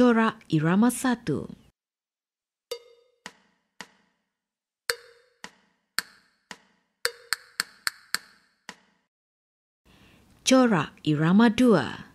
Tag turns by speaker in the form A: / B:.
A: corak irama satu. Corak irama dua.